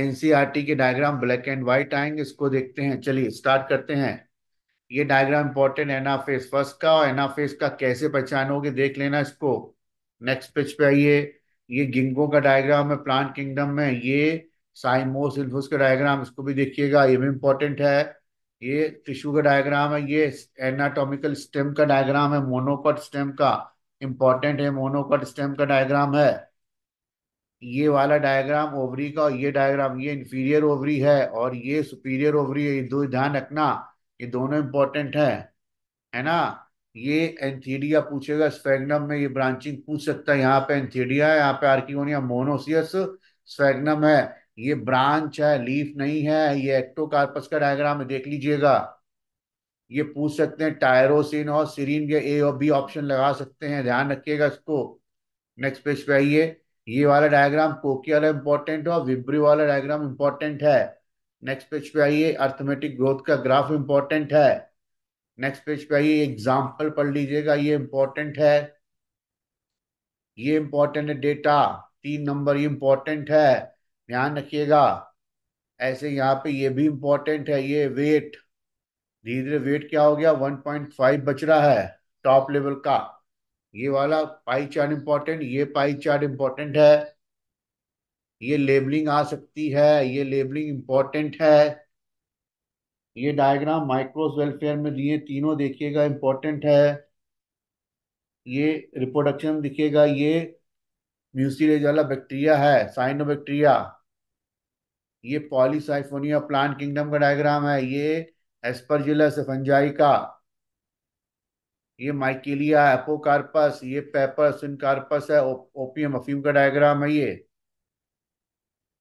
NCERT के diagram black and white आएंगे इसको देखते हैं चलिए स्टार्ट करते हैं ये diagram important anaphase first का और एना फेस का कैसे पहचानोगे देख लेना इसको नेक्स्ट पेज पे आइए ये गिंगो का डायग्राम है प्लांट किंगडम में ये साइमोस इन्फोस का डायग्राम इसको भी देखिएगा ये भी इंपॉर्टेंट है ये टिश्यू का डायग्राम है ये एनाटोमिकल स्टेम का डायग्राम है मोनोकट स्टेम का इंपॉर्टेंट है मोनोकट स्टेम का डायग्राम है ये वाला डायग्राम ओवरी का और ये डायग्राम ये इंफीरियर ओवरी है और ये सुपीरियर ओवरी है ये दो ध्यान रखना ये दोनों इंपॉर्टेंट है है ना ये एंथीडिया पूछेगा स्वेगनम में ये ब्रांचिंग पूछ सकता है यहाँ पे एंथीडिया है यहाँ पे आर्कियोनिया मोनोसियस स्वेगनम है ये ब्रांच है लीफ नहीं है ये एक्टोकार्पस का डायग्राम है देख लीजिएगा ये पूछ सकते हैं टायरोसिन और सीरीन या ए और बी ऑप्शन लगा सकते हैं ध्यान रखिएगा इसको नेक्स्ट पेज पे आइए ये वाला डायग्राम कोकी वाला इंपॉर्टेंट है और विब्री वाला डायग्राम इंपॉर्टेंट है नेक्स्ट पेज पे आइए अर्थमेटिक ग्रोथ का ग्राफ इंपॉर्टेंट है नेक्स्ट पेज पे आइए एग्जाम्पल पढ़ लीजिएगा ये इंपॉर्टेंट है ये इंपॉर्टेंट है डेटा तीन नंबर ये इंपॉर्टेंट है ध्यान रखिएगा ऐसे यहाँ पे ये भी इम्पोर्टेंट है ये वेट धीरे धीरे वेट क्या हो गया 1.5 बच रहा है टॉप लेवल का ये वाला पाई चार्ट इंपॉर्टेंट ये पाई चार्ट इंपॉर्टेंट है ये लेबलिंग आ सकती है ये लेबलिंग इंपॉर्टेंट है ये डायग्राम माइक्रोस वेलफेयर में दिए तीनों देखिएगा इंपॉर्टेंट है ये रिप्रोडक्शन दिखेगा ये म्यूसीज वाला बैक्टीरिया है साइनो बैक्टीरिया ये पॉलीसाइफोनिया प्लांट किंगडम का डायग्राम है ये एस्परजिलस फंजाई का ये माइकेलिया एपोकार्पस ये पेपर कार्पस है ओपियम अफीम का डायग्राम है ये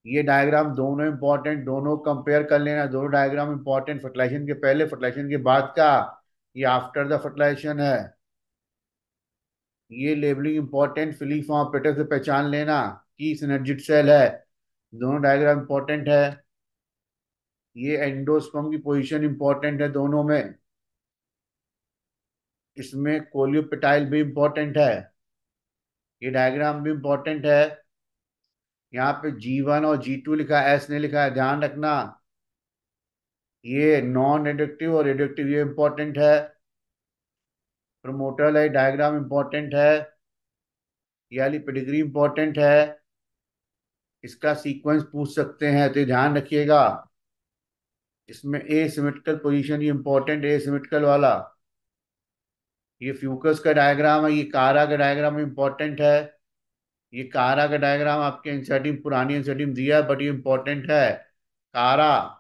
ये डायग्राम दोनों इंपॉर्टेंट दोनों कंपेयर कर लेना दोनों डायग्राम इंपॉर्टेंट फर्टिलाइजेशन के पहले फर्टिलाइजेशन के बाद का ये आफ्टर द फर्टिलाइजेशन है ये labelling important filling form operator से पहचान लेना की सिनर्जिट सेल है दोनों डायग्राम इंपॉर्टेंट है ये एंडोस्पम की पोजीशन इंपॉर्टेंट है दोनों में इसमें कोलियोपिटाइल भी इम्पोर्टेंट है ये डायग्राम भी इम्पोर्टेंट है यहाँ पे जी वन और जी टू लिखा है एस ने लिखा है ध्यान रखना ये नॉन एडक्टिव और एडक्टिव ये इम्पोर्टेंट है प्रोमोटर लाइट डायग्राम इम्पोर्टेंट है ये वाली पेडिग्री इम्पोर्टेंट है इसका सीक्वेंस पूछ सकते हैं तो ध्यान रखिएगा इसमें ए सिमेट्रिकल पोजीशन ये इम्पोर्टेंट ए सिमेट्रिकल वाला ये फ्यूकस का डायग्राम है ये कारा का डायग्राम इंपॉर्टेंट है ये कारा का डायग्राम आपके एनसीआरटी पुरानी एनसीआरटी दिया है बट ये इंपॉर्टेंट है कारा